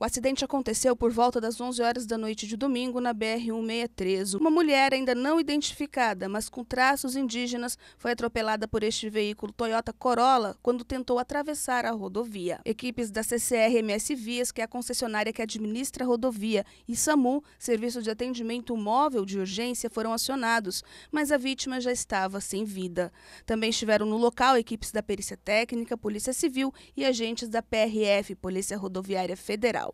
O acidente aconteceu por volta das 11 horas da noite de domingo na BR-163. Uma mulher ainda não identificada, mas com traços indígenas, foi atropelada por este veículo Toyota Corolla quando tentou atravessar a rodovia. Equipes da CCR MS Vias, que é a concessionária que administra a rodovia, e SAMU, Serviço de Atendimento Móvel de Urgência, foram acionados, mas a vítima já estava sem vida. Também estiveram no local equipes da Perícia Técnica, Polícia Civil e agentes da PRF, Polícia Rodoviária Federal.